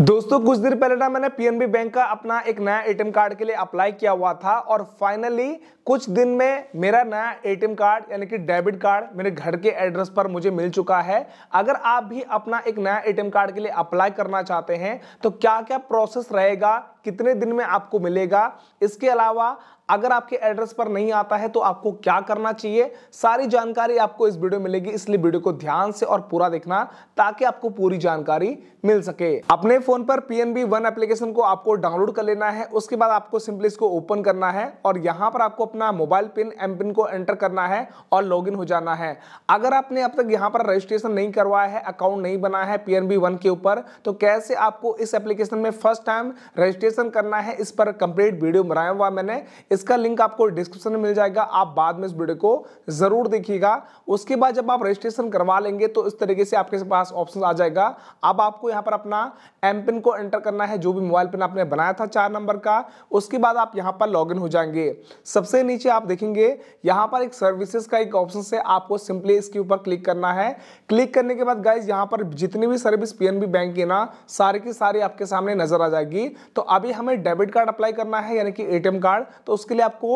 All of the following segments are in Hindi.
दोस्तों कुछ देर पहले ना मैंने पीएनबी बैंक का अपना एक नया एटीएम कार्ड के लिए अप्लाई किया हुआ था और फाइनली कुछ दिन में मेरा नया एटीएम कार्ड यानी कि डेबिट कार्ड मेरे घर के एड्रेस पर मुझे मिल चुका है अगर आप भी अपना एक नया एटीएम कार्ड के लिए अप्लाई करना चाहते हैं तो क्या क्या प्रोसेस रहेगा कितने दिन में आपको मिलेगा इसके अलावा अगर आपके एड्रेस पर नहीं आता है तो आपको क्या करना चाहिए सारी जानकारी आपको इस वीडियो में मिलेगी इसलिए वीडियो को ध्यान से और पूरा देखना ताकि आपको पूरी जानकारी मिल सके अपने फोन पर पीएनबी वन एप्लीकेशन को आपको डाउनलोड कर लेना है उसके बाद आपको सिंपली इसको ओपन करना है और यहां पर आपको अपना मोबाइल पिन एम पिन को एंटर करना है और लॉग हो जाना है अगर आपने अब तक यहाँ पर रजिस्ट्रेशन नहीं करवाया है अकाउंट नहीं बना है पी एन वन के ऊपर तो कैसे आपको इस एप्लीकेशन में फर्स्ट टाइम रजिस्ट्रेशन करना है इस पर कंप्लीट वीडियो बनाया हुआ मैंने इसका लिंक आपको डिस्क्रिप्शन में मिल जाएगा आप बाद में इस वीडियो को जरूर देखिएगा उसके बाद जब आप रजिस्ट्रेशन करवा लेंगे तो इस तरीके से आपके पास ऑप्शन आ जाएगा अब आपको यहाँ पर अपना एम पिन को एंटर करना है जो भी मोबाइल पिन आपने बनाया था चार नंबर का उसके बाद आप यहाँ पर लॉग हो जाएंगे सबसे नीचे आप देखेंगे यहां पर एक सर्विसेज का एक ऑप्शन से आपको सिंपली इसके ऊपर क्लिक करना है क्लिक करने के बाद गाइज यहां पर जितनी भी सर्विस पीएनबी बैंक की ना सारे की सारी आपके सामने नजर आ जाएगी तो अभी हमें डेबिट कार्ड अप्लाई करना है यानी कि एटीएम कार्ड तो उसके लिए आपको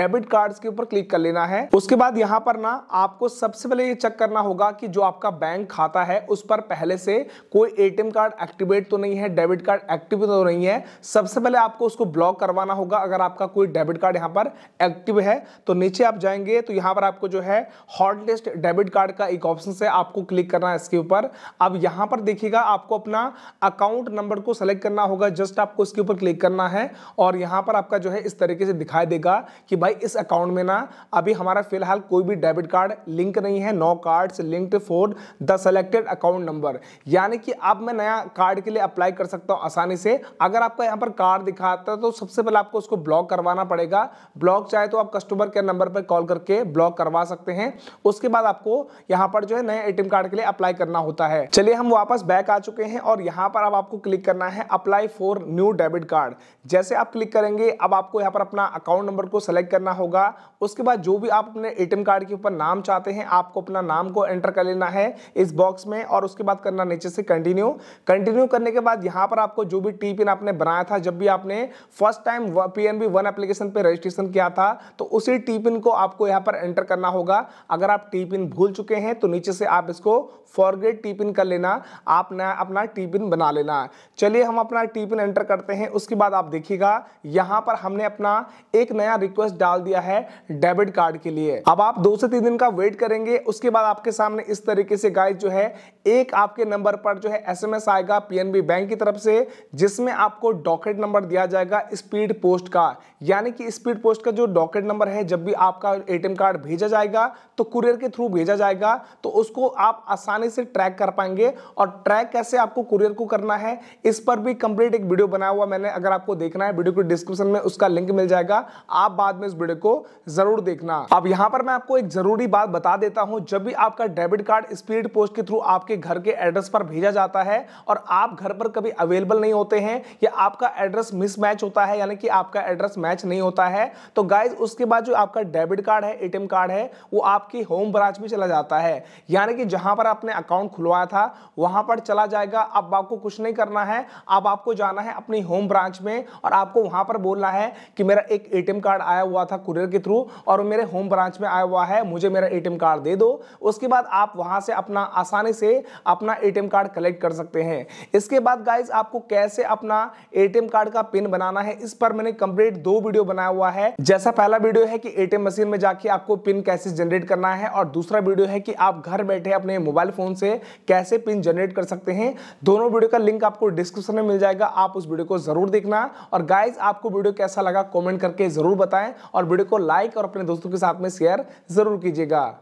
डेबिट कार्ड के ऊपर क्लिक कर लेना है उसके बाद यहां पर ना आपको सबसे पहले ये चेक करना होगा कि जो आपका बैंक खाता है उस पर पहले से कोई एटीएम कार्ड एक्टिवेट तो नहीं है डेबिट कार्ड एक्टिव तो नहीं है सबसे पहले आपको उसको ब्लॉक करवाना होगा अगर आपका कोई डेबिट कार्ड यहां पर एक्टिव है तो नीचे आप जाएंगे तो यहां पर आपको जो है हॉटलिस्ट डेबिट कार्ड का एक ऑप्शन है आपको क्लिक करना है इसके ऊपर अब यहां पर देखिएगा आपको अपना अकाउंट नंबर को सेलेक्ट करना होगा जस्ट आपको इसके ऊपर क्लिक करना है और यहां पर आपका जो है इस तरीके से दिखाई देगा कि भाई इस अकाउंट में ना अभी हमारा फिलहाल कोई भी डेबिट कार्ड लिंक नहीं है no card linked for the selected account number यानी कि अब मैं नया कार्ड के लिए अप्लाई कर सकता हूं आसानी से अगर आपका यहां पर कार्ड दिखाता है तो सबसे पहले आपको उसको ब्लॉक करवाना पड़ेगा ब्लॉक चाहे तो आप कस्टमर केयर नंबर पर कॉल करके ब्लॉक करवा सकते हैं उसके बाद आपको यहाँ पर जो है नए एटीएम कार्ड के लिए अप्लाई करना होता है चलिए हम वापस बैक आ चुके हैं और यहाँ पर अब आपको क्लिक करना है apply for new debit card जैसे आप क्लिक करेंगे अब आपको यहाँ पर अपना अकाउंट नंबर को सेलेक्ट करना होगा उसके बाद जो भी आप अपने एटीएम कार्ड के ऊपर नाम चाहते हैं आपको अपना नाम को एंटर कर लेना है इस बॉक्स में और उसके बाद करना नीचे से कंटिन्यू कंटिन्यू करने के बाद यहाँ पर आपको जो भी टी पिन आपने बनाया था जब भी आपने first time P N B One application पर रजिस्ट्रेशन किया था होगा तो उसी टी पिन को आपको यहाँ पर एंटर करना होगा अगर आप टी पिन भूल चुके हैं तो नीचे से आप इसको फॉरगेट टी पिन कर लेना आप नया अपना टी पिन बना लेना चलिए हम अपना टी पिन एंटर करते हैं उसके बाद आप देखिएगा यहाँ पर हमने अपना एक नया रिक्वेस्ट डाल दिया है डेबिट कार्ड के लिए अब आप दो से तीन दिन का वेट करेंगे उसके बाद आपके सामने इस तरीके से गाइड जो है एक आपके नंबर पर जो है एस आएगा पी बैंक की तरफ से जिसमें आपको डॉकेट नंबर दिया जाएगा स्पीड पोस्ट का यानी कि स्पीड पोस्ट का जो डॉकेट नंबर है जब भी आपका ए कार्ड भेजा जाएगा तो कुरियर के थ्रू भेजा जाएगा तो उसको आप आसानी से ट्रैक कर पाएंगे और ट्रैक कैसे आपको कुरियर को करना है इस पर भी कंप्लीट एक वीडियो बनाया हुआ मैंने अगर आपको देखना है वीडियो के डिस्क्रिप्शन में उसका लिंक मिल जाएगा आप बाद में इस वीडियो को जरूर देखना अब यहां पर मैं आपको एक जरूरी बात बता देता हूं जब भी आपका डेबिट कार्ड स्पीड पोस्ट के थ्रू आपके घर के एड्रेस पर भेजा जाता है और आप घर पर कभी अवेलेबल नहीं होते हैं या आपका एड्रेस मिसमैच होता है यानी कि आपका एड्रेस मैच नहीं होता है तो गाइज उसके बाद जो आपका डेबिट कार्ड है ए कार्ड है वो आपकी होम ब्रांच में चला जाता है यानी कि जहां पर आपने अकाउंट खुलवाया था वहां पर चला जाएगा अब आपको कुछ नहीं करना है अब आपको जाना है अपनी होम ब्रांच में और आपको वहां पर बोलना है कि मेरा एक ए कार्ड आया हुआ था कुरियर के थ्रू और मेरे होम ब्रांच में आया हुआ है मुझे मेरा ए कार्ड दे दो उसके बाद आप वहां से अपना आसानी से अपना ए कार्ड कलेक्ट कर सकते हैं इसके बाद गाइज आपको कैसे अपना ए कार्ड का पिन बनाना है इस पर मैंने कंप्लीट दो वीडियो बनाया हुआ है जैसे जैसा पहला वीडियो है कि एटीएम मशीन में जाके आपको पिन कैसे जनरेट करना है और दूसरा वीडियो है कि आप घर बैठे अपने मोबाइल फ़ोन से कैसे पिन जनरेट कर सकते हैं दोनों वीडियो का लिंक आपको डिस्क्रिप्शन में मिल जाएगा आप उस वीडियो को ज़रूर देखना और गाइज आपको वीडियो कैसा लगा कॉमेंट करके ज़रूर बताएं और वीडियो को लाइक और अपने दोस्तों के साथ में शेयर ज़रूर कीजिएगा